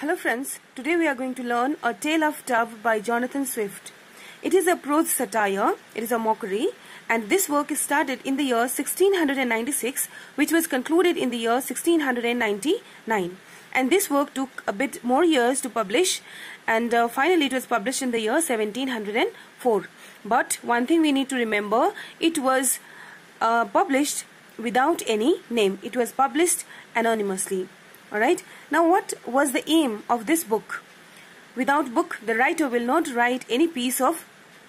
Hello friends, today we are going to learn A Tale of Dove by Jonathan Swift. It is a prose satire, it is a mockery and this work is started in the year 1696 which was concluded in the year 1699 and this work took a bit more years to publish and uh, finally it was published in the year 1704. But one thing we need to remember, it was uh, published without any name. It was published anonymously. Alright, now what was the aim of this book? Without book, the writer will not write any piece of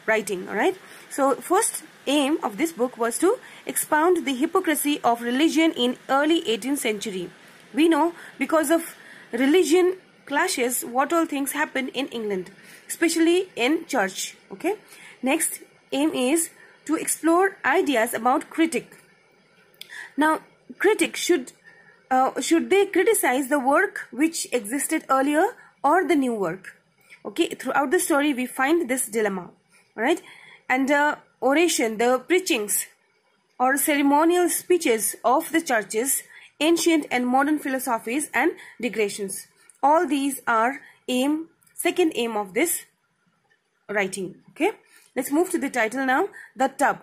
writing. Alright, so first aim of this book was to expound the hypocrisy of religion in early 18th century. We know because of religion clashes what all things happen in England, especially in church. Okay, next aim is to explore ideas about critic. Now, critic should uh, should they criticize the work which existed earlier or the new work? Okay, throughout the story we find this dilemma, alright? And the uh, oration, the preachings or ceremonial speeches of the churches, ancient and modern philosophies and digressions. All these are aim, second aim of this writing, okay? Let's move to the title now, The Tub.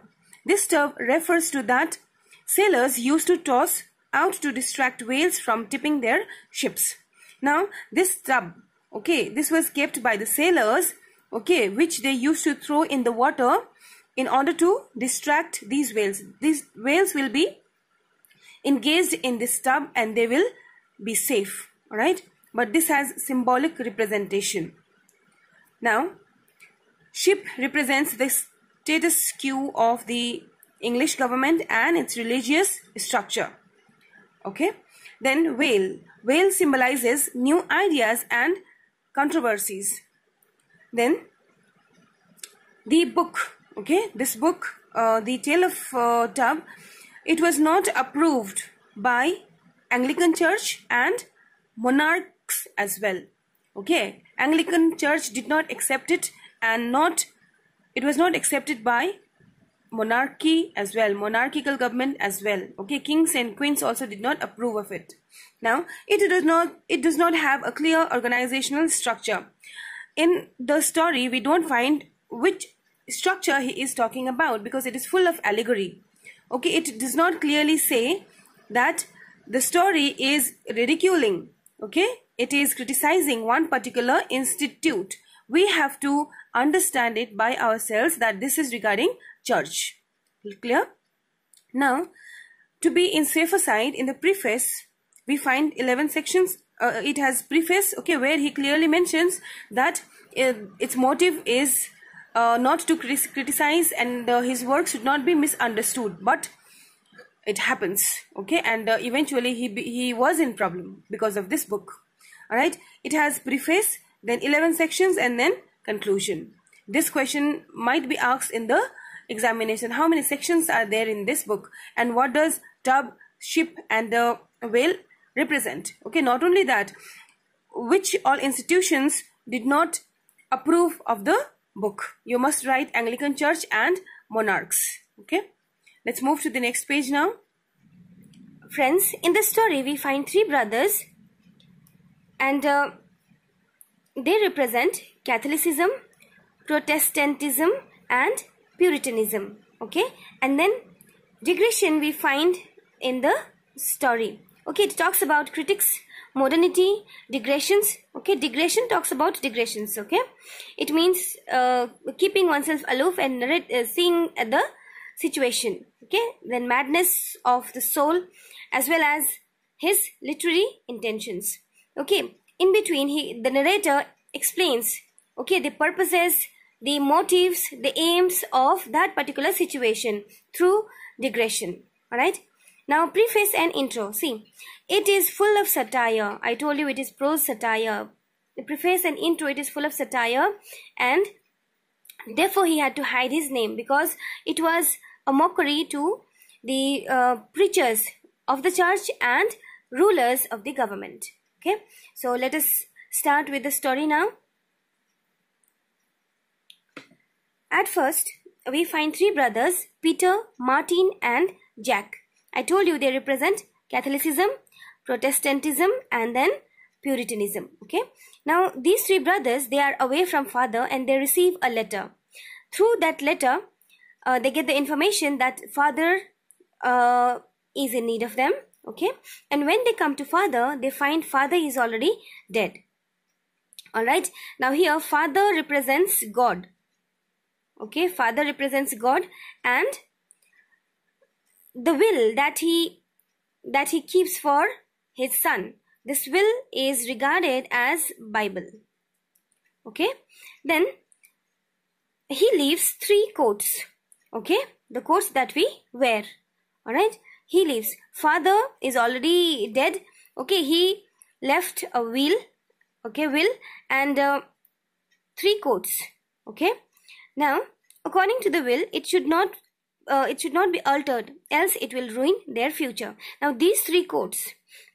This tub refers to that sailors used to toss out to distract whales from tipping their ships. Now, this tub, okay, this was kept by the sailors, okay, which they used to throw in the water in order to distract these whales. These whales will be engaged in this tub and they will be safe, alright. But this has symbolic representation. Now, ship represents the status quo of the English government and its religious structure okay then whale whale symbolizes new ideas and controversies then the book okay this book uh, the tale of uh, tub it was not approved by anglican church and monarchs as well okay anglican church did not accept it and not it was not accepted by monarchy as well monarchical government as well okay kings and queens also did not approve of it now it does not it does not have a clear organizational structure in the story we don't find which structure he is talking about because it is full of allegory okay it does not clearly say that the story is ridiculing okay it is criticizing one particular institute we have to understand it by ourselves that this is regarding church. Clear? Now, to be in safer side, in the preface, we find 11 sections. Uh, it has preface, okay, where he clearly mentions that uh, its motive is uh, not to criticize and uh, his work should not be misunderstood. But it happens, okay, and uh, eventually he, he was in problem because of this book. Alright, it has preface, then 11 sections and then conclusion. This question might be asked in the examination how many sections are there in this book and what does tub ship and the whale represent okay not only that which all institutions did not approve of the book you must write anglican church and monarchs okay let's move to the next page now friends in the story we find three brothers and uh, they represent catholicism protestantism and Puritanism. Okay, and then digression we find in the story. Okay, it talks about critics, modernity, digressions. Okay, digression talks about digressions. Okay, it means uh, keeping oneself aloof and uh, seeing the situation. Okay, then madness of the soul as well as his literary intentions. Okay, in between, he the narrator explains okay the purposes the motives, the aims of that particular situation through digression. Alright. Now, preface and intro. See, it is full of satire. I told you it is prose satire. The preface and intro, it is full of satire. And therefore, he had to hide his name because it was a mockery to the uh, preachers of the church and rulers of the government. Okay, so let us start with the story now. At first, we find three brothers, Peter, Martin and Jack. I told you they represent Catholicism, Protestantism and then Puritanism. Okay. Now, these three brothers, they are away from father and they receive a letter. Through that letter, uh, they get the information that father uh, is in need of them. Okay. And when they come to father, they find father is already dead. Alright. Now here, father represents God okay father represents god and the will that he that he keeps for his son this will is regarded as bible okay then he leaves three coats okay the coats that we wear all right he leaves father is already dead okay he left a will okay will and uh, three coats okay now According to the will, it should not uh, it should not be altered else it will ruin their future now these three codes,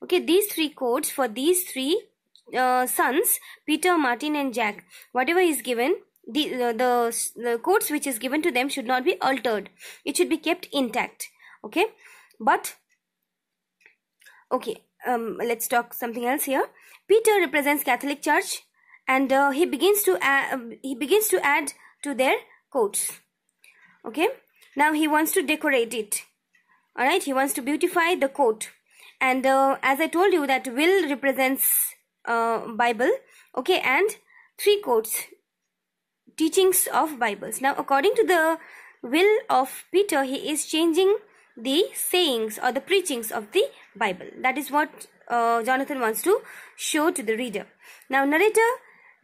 okay these three codes for these three uh, sons peter martin and jack whatever is given the, uh, the the quotes which is given to them should not be altered it should be kept intact okay but okay um, let's talk something else here peter represents catholic church and uh, he begins to um, he begins to add to their quotes okay now he wants to decorate it all right he wants to beautify the coat and uh, as i told you that will represents uh, bible okay and three quotes teachings of bibles now according to the will of peter he is changing the sayings or the preachings of the bible that is what uh, jonathan wants to show to the reader now narrator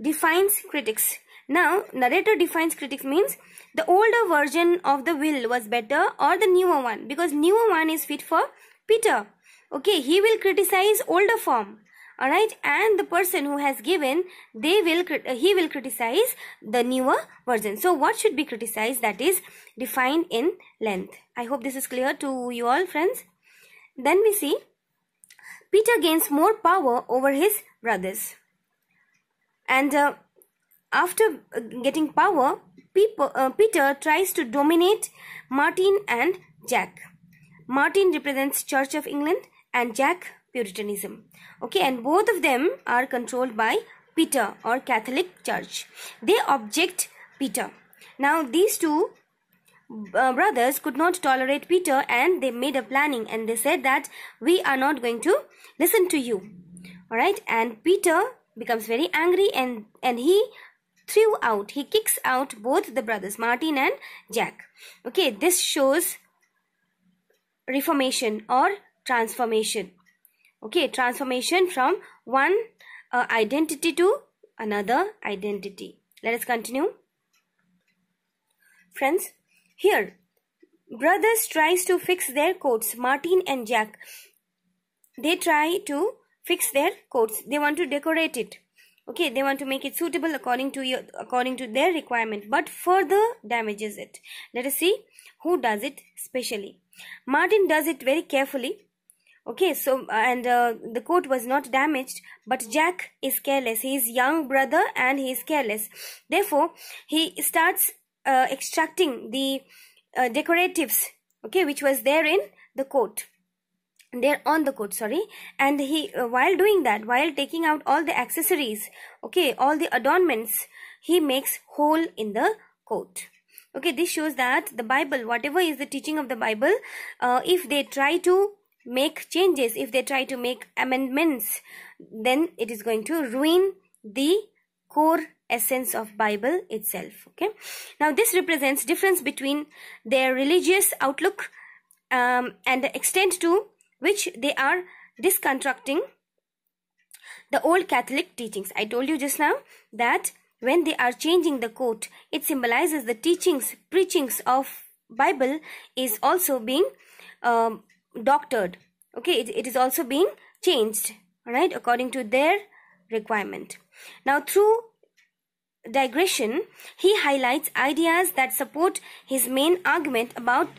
defines critics. Now, narrator defines critics means the older version of the will was better or the newer one because newer one is fit for Peter. Okay, he will criticize older form. Alright, and the person who has given, they will uh, he will criticize the newer version. So, what should be criticized that is defined in length. I hope this is clear to you all friends. Then we see Peter gains more power over his brothers. And uh, after uh, getting power, People, uh, Peter tries to dominate Martin and Jack. Martin represents Church of England and Jack Puritanism. Okay, and both of them are controlled by Peter or Catholic Church. They object Peter. Now these two uh, brothers could not tolerate Peter and they made a planning and they said that we are not going to listen to you. Alright, and Peter becomes very angry and, and he threw out, he kicks out both the brothers, Martin and Jack. Okay, this shows reformation or transformation. Okay, transformation from one uh, identity to another identity. Let us continue. Friends, here, brothers tries to fix their coats, Martin and Jack. They try to fix their coats they want to decorate it okay they want to make it suitable according to your according to their requirement but further damages it let us see who does it specially martin does it very carefully okay so and uh, the coat was not damaged but jack is careless he is young brother and he is careless therefore he starts uh, extracting the uh, decoratives okay which was there in the coat there on the coat sorry and he uh, while doing that while taking out all the accessories okay all the adornments he makes hole in the coat okay this shows that the bible whatever is the teaching of the bible uh, if they try to make changes if they try to make amendments then it is going to ruin the core essence of bible itself okay now this represents difference between their religious outlook um, and the extent to which they are discontracting the old Catholic teachings. I told you just now that when they are changing the quote, it symbolizes the teachings, preachings of Bible is also being um, doctored. Okay, it, it is also being changed, right, according to their requirement. Now, through digression, he highlights ideas that support his main argument about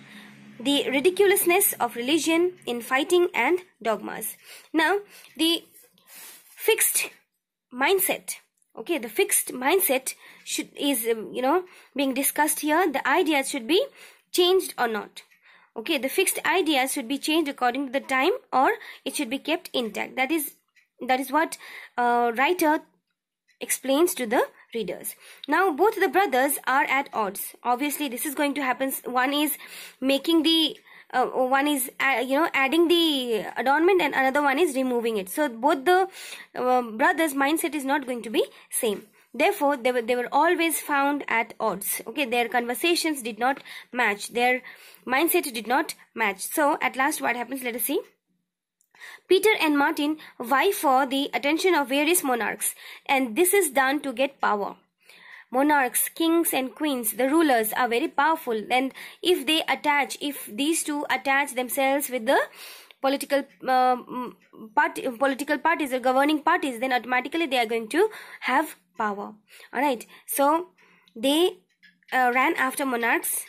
the ridiculousness of religion in fighting and dogmas. Now, the fixed mindset okay the fixed mindset should is um, you know being discussed here the idea should be changed or not okay the fixed ideas should be changed according to the time or it should be kept intact that is that is what uh, writer explains to the readers. Now both the brothers are at odds. Obviously this is going to happen. One is making the uh, one is uh, you know adding the adornment and another one is removing it. So both the uh, brothers mindset is not going to be same. Therefore they were, they were always found at odds. Okay their conversations did not match. Their mindset did not match. So at last what happens let us see. Peter and Martin vie for the attention of various monarchs, and this is done to get power. Monarchs, kings, and queens, the rulers are very powerful, and if they attach, if these two attach themselves with the political uh, um, part, political parties or governing parties, then automatically they are going to have power. All right, so they uh, ran after monarchs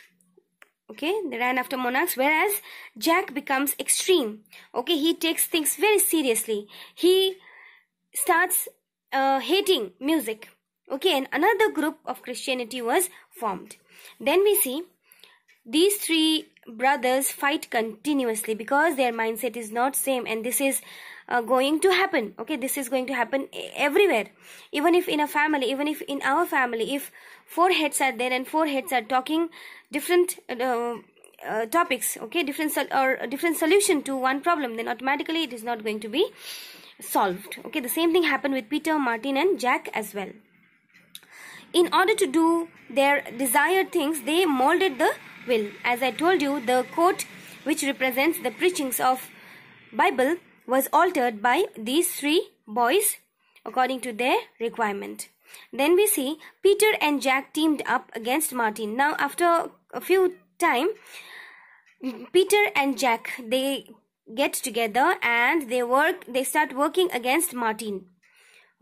okay they ran after monarchs whereas jack becomes extreme okay he takes things very seriously he starts uh, hating music okay and another group of christianity was formed then we see these three brothers fight continuously because their mindset is not same and this is going to happen okay this is going to happen everywhere even if in a family even if in our family if four heads are there and four heads are talking different uh, uh, topics okay different or different solution to one problem then automatically it is not going to be solved okay the same thing happened with peter martin and jack as well in order to do their desired things they molded the will as i told you the quote which represents the preachings of bible was altered by these three boys according to their requirement. Then we see Peter and Jack teamed up against Martin. Now after a few time, Peter and Jack they get together and they work they start working against Martin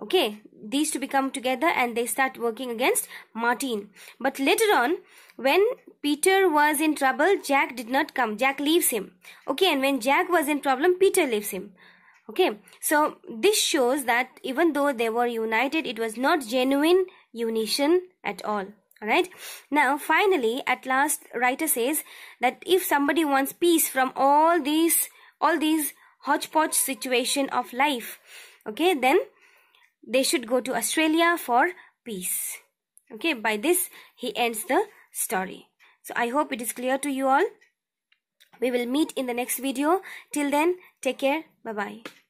okay these two become together and they start working against martin but later on when peter was in trouble jack did not come jack leaves him okay and when jack was in problem peter leaves him okay so this shows that even though they were united it was not genuine unison at all all right now finally at last writer says that if somebody wants peace from all these all these hodgepodge situation of life okay then they should go to Australia for peace. Okay, by this he ends the story. So I hope it is clear to you all. We will meet in the next video. Till then, take care. Bye-bye.